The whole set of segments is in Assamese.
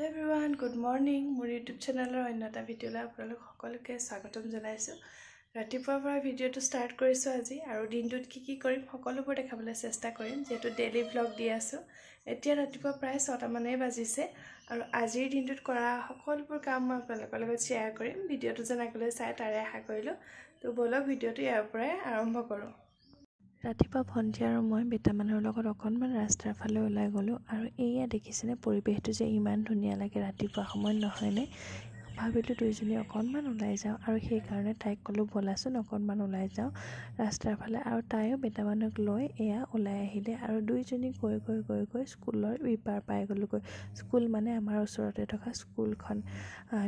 হেল্ল' এভৰিৱান গুড মৰ্ণিং মোৰ ইউটিউব চেনেলৰ অন্য এটা ভিডিঅ'লৈ আপোনালোক সকলোকে স্বাগতম জনাইছোঁ ৰাতিপুৱাৰ পৰা ভিডিঅ'টো ষ্টাৰ্ট কৰিছোঁ আজি আৰু দিনটোত কি কি কৰিম সকলোবোৰ দেখাবলৈ চেষ্টা কৰিম যিহেতু ডেইলি ব্লগ দি আছোঁ এতিয়া ৰাতিপুৱা প্ৰায় ছটামানেই বাজিছে আৰু আজিৰ দিনটোত কৰা সকলোবোৰ কাম মই আপোনালোকৰ লগত শ্বেয়াৰ কৰিম ভিডিঅ'টো যেন আগলৈ চাই তাৰে আশা কৰিলোঁ তো ব'লক ভিডিঅ'টো ইয়াৰ পৰাই আৰম্ভ কৰোঁ ৰাতিপুৱা ভণ্টি আৰু মই বেটা মানুহৰ লগত অকণমান ৰাস্তাৰ ফালে ওলাই গ'লোঁ আৰু এয়া দেখিছেনে পৰিৱেশটো যে ইমান ধুনীয়া লাগে ৰাতিপুৱা সময়ত নহয়নে ভাবিলোঁ দুইজনী অকণমান ওলাই যাওঁ আৰু সেইকাৰণে তাইক ক'লোঁ ব'লাচোন অকণমান ওলাই যাওঁ ৰাস্তাৰ ফালে আৰু তাইও বেটা মানুহক লৈ এয়া ওলাই আহিলে আৰু দুইজনী গৈ গৈ গৈ গৈ স্কুলৰ ইপাৰ পাই গ'লোঁগৈ স্কুল মানে আমাৰ ওচৰতে থকা স্কুলখন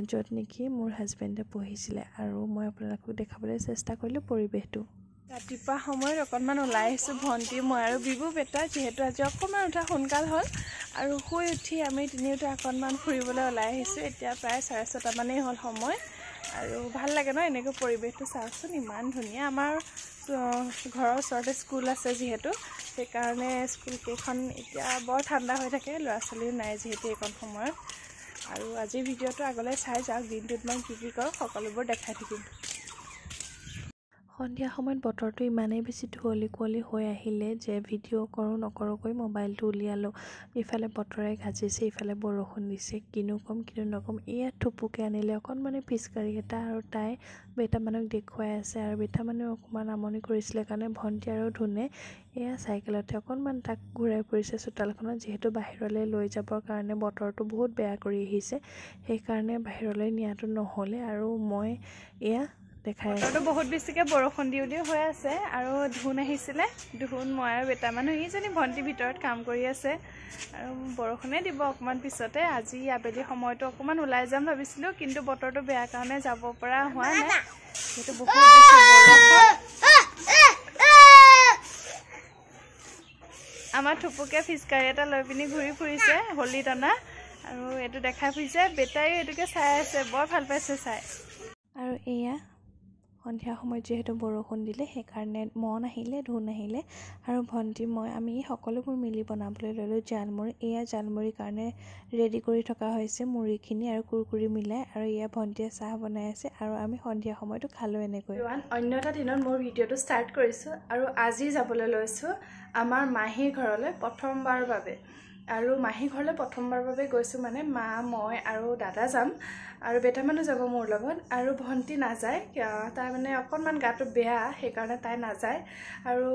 য'ত নেকি মোৰ হাজবেণ্ডে পঢ়িছিলে আৰু মই আপোনালোকক দেখাবলৈ চেষ্টা কৰিলোঁ পৰিৱেশটো ৰাতিপুৱা সময়ত অকণমান ওলাই আহিছোঁ ভণ্টি মই আৰু বিবু বেটা যিহেতু আজি অকণমান উঠা সোনকাল হ'ল আৰু শুই উঠি আমি তিনিওটা অকণমান ফুৰিবলৈ ওলাই আহিছোঁ এতিয়া প্ৰায় চাৰে ছটামানেই হ'ল সময় আৰু ভাল লাগে ন এনেকৈ পৰিৱেশটো চাওকচোন ইমান ধুনীয়া আমাৰ ঘৰৰ ওচৰতে স্কুল আছে যিহেতু সেইকাৰণে স্কুলকেইখন এতিয়া বৰ ঠাণ্ডা হৈ থাকে ল'ৰা ছোৱালীও নাই যিহেতু এইকণ সময়ত আৰু আজিৰ ভিডিঅ'টো আগলৈ চাই যাওক দিনটোত মই কি কি কৰোঁ সকলোবোৰ দেখাই থাকিম সন্ধিয়া সময়ত বতৰটো ইমানেই বেছি ধুঁৱলি কুঁৱলি হৈ আহিলে যে ভিডিঅ' কৰোঁ নকৰোঁকৈ মোবাইলটো উলিয়ালোঁ ইফালে বতৰে গাজিছে ইফালে বৰষুণ দিছে কিনো ক'ম কিনো নক'ম এয়া থুপুকে আনিলে অকণমানে পিচকাৰী এটা আৰু তাই বেটা দেখুৱাই আছে আৰু বেটা অকণমান আমনি কৰিছিলে কাৰণে ভণ্টি আৰু ধুনে এয়া চাইকেলতে অকণমান তাক ঘূৰাই ফুৰিছে চোতালখনত যিহেতু বাহিৰলৈ লৈ যাবৰ কাৰণে বতৰটো বহুত বেয়া কৰি আহিছে সেইকাৰণে বাহিৰলৈ নিয়াটো নহ'লে আৰু মই এয়া দেখাই বতৰটো বহুত বেছিকৈ বৰষুণ দি উলিও হৈ আছে আৰু ধুন আহিছিলে ধুন মই আৰু বেটা মানুহ ইজনী ভণ্টিৰ ভিতৰত কাম কৰি আছে আৰু বৰষুণে দিব অকণমান পিছতে আজি আবেলি সময়টো অকণমান ওলাই যাম ভাবিছিলোঁ কিন্তু বতৰটো বেয়া কাৰণে যাব পৰা হোৱা নাই সেইটো বহুত আমাৰ থুপুকে ফিচকাৰী এটা লৈ পিনি ঘূৰি ফুৰিছে হলি টনা আৰু এইটো দেখাই ফুৰিছে বেটাইও এইটোকে চাই আছে বৰ ভাল পাইছে চাই আৰু এয়া সন্ধিয়া সময়ত যিহেতু বৰষুণ দিলে সেইকাৰণে মন আহিলে ধুন আহিলে আৰু ভণ্টি মই আমি সকলোবোৰ মিলি বনাবলৈ ল'লোঁ জালমুড়ি এয়া জালমুড়িৰ কাৰণে ৰেডি কৰি থকা হৈছে মুড়িখিনি আৰু কুৰকুৰি মিলাই আৰু এয়া ভণ্টিয়ে চাহ বনাই আছে আৰু আমি সন্ধিয়া সময়টো খালোঁ এনেকৈ অন্য এটা দিনত মোৰ ভিডিঅ'টো ষ্টাৰ্ট কৰিছোঁ আৰু আজি যাবলৈ লৈছোঁ আমাৰ মাহীৰ ঘৰলৈ প্ৰথমবাৰৰ বাবে আৰু মাহী ঘৰলৈ প্ৰথমবাৰৰ বাবে গৈছোঁ মানে মা মই আৰু দাদা যাম আৰু বেটামানো যাব মোৰ লগত আৰু ভণ্টি নাযায় তাই মানে অকণমান গাটো বেয়া সেইকাৰণে তাই নাযায় আৰু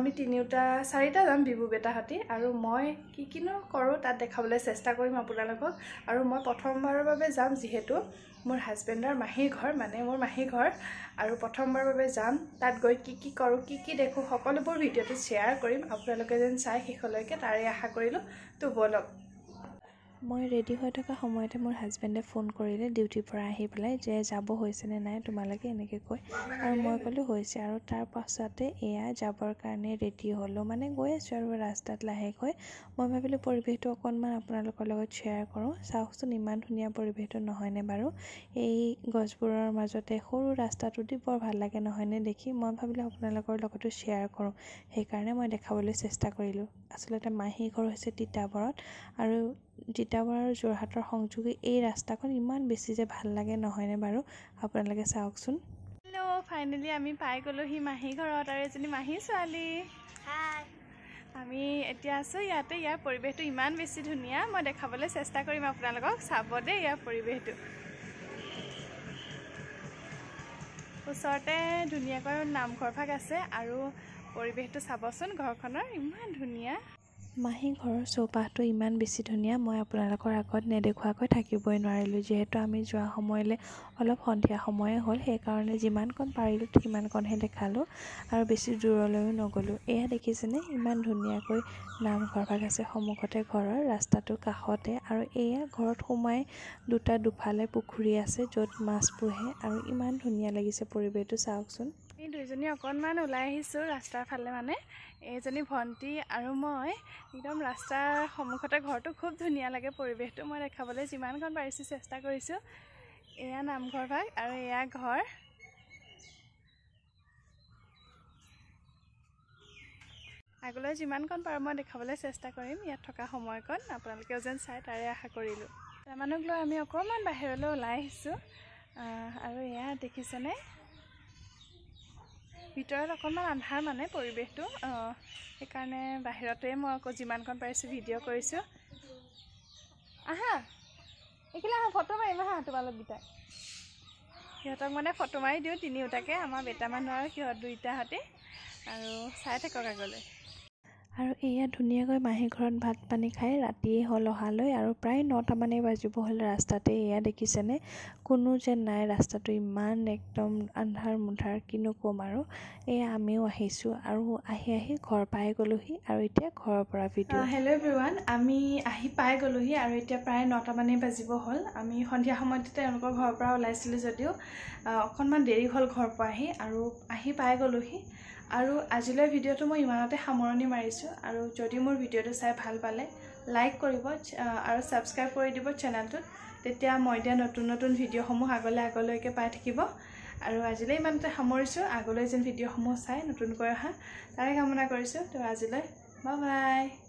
আমি তিনিওটা চাৰিটা যাম বিহু বেটাহঁতি আৰু মই কি কিনো কৰোঁ তাত দেখাবলৈ চেষ্টা কৰিম আপোনালোকক আৰু মই প্ৰথমবাৰৰ বাবে যাম যিহেতু মোৰ হাজবেণ্ডৰ মাহী ঘৰ মানে মোৰ মাহী ঘৰ আৰু প্ৰথমবাৰৰ বাবে যাম তাত গৈ কি কি কৰোঁ কি কি দেখোঁ সকলোবোৰ ভিডিঅ'টো শ্বেয়াৰ কৰিম আপোনালোকে যেন চাই শেষলৈকে তাৰে আশা কৰিলোঁ तो वो लोग মই ৰেডি হৈ থকা সময়তে মোৰ হাজবেণ্ডে ফোন কৰিলে ডিউটিৰ পৰা আহি পেলাই যে যাব হৈছে নে নাই তোমালোকে এনেকৈ কৈ আৰু মই ক'লোঁ হৈছে আৰু তাৰ পাছতে এয়া যাবৰ কাৰণে ৰেডি হ'লোঁ মানে গৈ আছোঁ আৰু ৰাস্তাত লাহেকৈ মই ভাবিলোঁ পৰিৱেশটো অকণমান আপোনালোকৰ লগত শ্বেয়াৰ কৰোঁ চাওকচোন ইমান ধুনীয়া পৰিৱেশটো নহয়নে বাৰু এই গছবোৰৰ মাজতে সৰু ৰাস্তাটো দি বৰ ভাল লাগে নহয়নে দেখি মই ভাবিলোঁ আপোনালোকৰ লগতো শ্বেয়াৰ কৰোঁ সেইকাৰণে মই দেখাবলৈ চেষ্টা কৰিলোঁ আচলতে মাহী ঘৰ হৈছে তিতাবৰত আৰু তিতাবৰ আৰু যোৰহাটৰ সংযোগী এই ৰাস্তাখন ইমান বেছি যে ভাল লাগে নহয়নে বাৰু আপোনালোকে চাওকচোন হেল্ল' ফাইনেলি আমি পাই গ'লোহি মাহী ঘৰত আৰু এজনী মাহী ছোৱালী আমি এতিয়া আছো ইয়াতে ইয়াৰ পৰিৱেশটো ইমান বেছি ধুনীয়া মই দেখাবলৈ চেষ্টা কৰিম আপোনালোকক চাব দেই ইয়াৰ পৰিৱেশটো ওচৰতে ধুনীয়াকৈ নামঘৰভাগ আছে আৰু পৰিৱেশটো চাবচোন ঘৰখনৰ ইমান ধুনীয়া মাহী ঘৰৰ চৌপাশটো ইমান বেছি ধুনীয়া মই আপোনালোকৰ আগত নেদেখুৱাকৈ থাকিবই নোৱাৰিলোঁ যিহেতু আমি যোৱা সময়লৈ অলপ সন্ধিয়া সময়ে হ'ল সেইকাৰণে যিমানকণ পাৰিলোঁ সিমানকণহে দেখালোঁ আৰু বেছি দূৰলৈও নগ'লোঁ এয়া দেখিছেনে ইমান ধুনীয়াকৈ নামঘৰভাগ আছে সন্মুখতে ঘৰৰ ৰাস্তাটো কাষতে আৰু এয়া ঘৰত সোমাই দুটা দুফালে পুখুৰী আছে য'ত মাছ পোহে আৰু ইমান ধুনীয়া লাগিছে পৰিৱেশটো চাওকচোন দুইজনী অকণমান ওলাই আহিছোঁ ৰাস্তাৰ ফালে মানে এইজনী ভণ্টি আৰু মই একদম ৰাস্তাৰ সন্মুখতে ঘৰটো খুব ধুনীয়া লাগে পৰিৱেশটো মই দেখাবলৈ যিমানখন পাৰিছোঁ চেষ্টা কৰিছোঁ এয়া নামঘৰ ভাগ আৰু এয়া ঘৰ আগলৈ যিমানখন পাৰোঁ মই দেখাবলৈ চেষ্টা কৰিম ইয়াত থকা সময়কণ আপোনালোকেও যেন চাই তাৰে আশা কৰিলোঁ মানুহক লৈ আমি অকণমান বাহিৰলৈ ওলাই আহিছোঁ আৰু এয়া দেখিছেনে ভিতৰত অকণমান আন্ধাৰ মানে পৰিৱেশটো অঁ সেইকাৰণে বাহিৰতে মই আকৌ যিমানকণ পাৰিছোঁ ভিডিঅ' কৰিছোঁ আহা এইখিনি আহা ফটো মাৰিম আহা তোমালোক দুটাই সিহঁতক মানে ফটো মাৰি দিওঁ তিনিওটাকে আমাৰ বেটা মানুহ আৰু সিহঁত দুইটাহঁতে আৰু চাই থাকক আগলৈ আৰু এয়া ধুনীয়াকৈ মাহী ঘৰত ভাত পানী খাই ৰাতি হ'ল অহালৈ আৰু প্ৰায় নটামানেই বাজিব হ'ল ৰাস্তাতে এয়া দেখিছেনে কোনো যেন নাই ৰাস্তাটো ইমান একদম আন্ধাৰ মুধাৰ কিনো ক'ম আৰু এয়া আমিও আহিছোঁ আৰু আহি আহি ঘৰ পাই গ'লোহি আৰু এতিয়া ঘৰৰ পৰা ভিডিঅ' হেল্ল' এভৰিৱান আমি আহি পাই গ'লোহি আৰু এতিয়া প্ৰায় নটামানেই বাজিব হ'ল আমি সন্ধিয়া সময়তে তেওঁলোকৰ ঘৰৰ পৰা ওলাইছিলোঁ যদিও অকণমান দেৰি হ'ল ঘৰ পৰা আহি আৰু আহি পাই গ'লোহি আৰু আজিলৈ ভিডিঅ'টো মই ইমানতে সামৰণি মাৰিছোঁ আৰু যদি মোৰ ভিডিঅ'টো চাই ভাল পালে লাইক কৰিব আৰু ছাবস্ক্ৰাইব কৰি দিব চেনেলটোত তেতিয়া মই এতিয়া নতুন নতুন ভিডিঅ'সমূহ আগলৈ আগলৈকে পাই থাকিব আৰু আজিলৈ ইমানতে সামৰিছোঁ আগলৈ যেন ভিডিঅ'সমূহ চাই নতুনকৈ অহা তাৰে কামনা কৰিছোঁ তো আজিলৈ বাই বাই